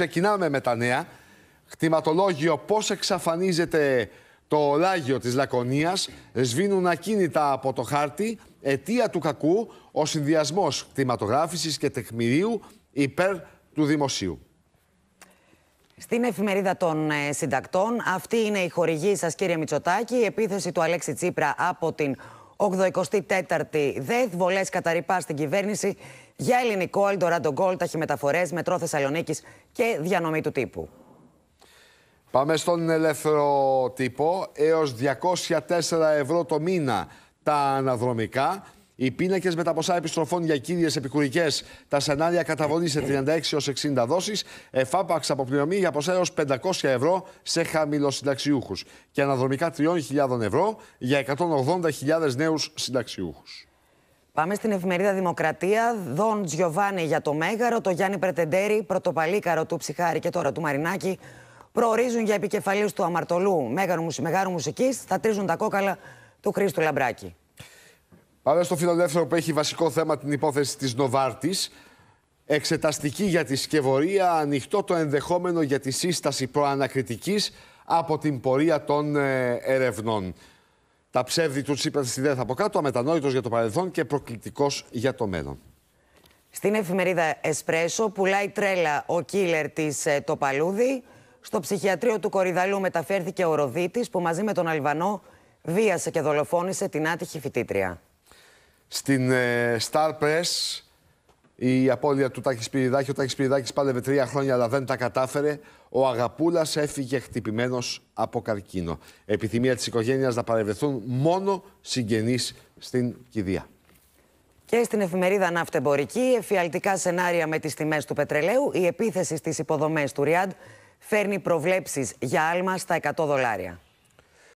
Ξεκινάμε με τα νέα. Χτιματολόγιο πώς εξαφανίζεται το λάγιο της Λακωνίας. Σβήνουν ακίνητα από το χάρτη. Αιτία του κακού ο συνδυασμός κτηματογράφησης και τεχμηρίου υπέρ του δημοσίου. Στην εφημερίδα των ε, συντακτών, αυτή είναι η χορηγή σας κύριε Μητσοτάκη, η επίθεση του Αλέξη Τσίπρα από την 84η ΔΕΘ, βολές καταρρυπά στην κυβέρνηση για ελληνικό Eldorado Gold, ταχυμεταφορέ, μετρό Θεσσαλονίκη και διανομή του τύπου. Πάμε στον ελεύθερο τύπο. Έως 204 ευρώ το μήνα τα αναδρομικά. Οι πίνακες με τα ποσά επιστροφών για κύριες επικουρικές, τα σενάρια καταβολής σε 36 έω 60 δόσεις, εφάπαξ αποπληρωμή για ποσά έως 500 ευρώ σε χαμηλοσυνταξιούχους και αναδρομικά 3.000 ευρώ για 180.000 νέους συνταξιούχους. Πάμε στην εφημερίδα Δημοκρατία. Δον Τζιοβάνι για το Μέγαρο, το Γιάννη Πρετεντέρη, πρωτοπαλίκαρο του Ψυχάρη και τώρα του Μαρινάκη. Προορίζουν για επικεφαλής του Αμαρτωλού Μέγαρου, Μεγάρου Μουσικής. Θα τρίζουν τα κόκαλα του Χρήστου Λαμπράκη. Πάμε στο φιλελεύθερο που έχει βασικό θέμα την υπόθεση της Νοβάρτης. Εξεταστική για τη σκευωρία, ανοιχτό το ενδεχόμενο για τη σύσταση προανακριτικής από την πορεία των ε, ερευνών. Τα ψεύδη του Τσίπρα στην από κάτω, αμετανόητος για το παρελθόν και προκλητικός για το μέλλον. Στην εφημερίδα Εσπρέσο πουλάει τρέλα ο κίλερ της ε, παλούδι. Στο ψυχιατρίο του Κορυδαλού μεταφέρθηκε ο ροδίτης, που μαζί με τον Αλβανό βίασε και δολοφόνησε την άτυχη φοιτήτρια. Στην ε, Star Press η απώλεια του Τάκης Σπυριδάκη. Ο Τάκης Σπυριδάκη πάλευε τρία χρόνια, αλλά δεν τα κατάφερε. Ο Αγαπούλας έφυγε χτυπημένος από καρκίνο. Επιθυμία της οικογένειας να παρευρεθούν μόνο συγγενείς στην κηδεία. Και στην εφημερίδα Ναυτεμπορική, εφιαλτικά σενάρια με τις τιμές του πετρελαίου, η επίθεση στις υποδομές του Ριάντ φέρνει προβλέψεις για άλμα στα 100 δολάρια.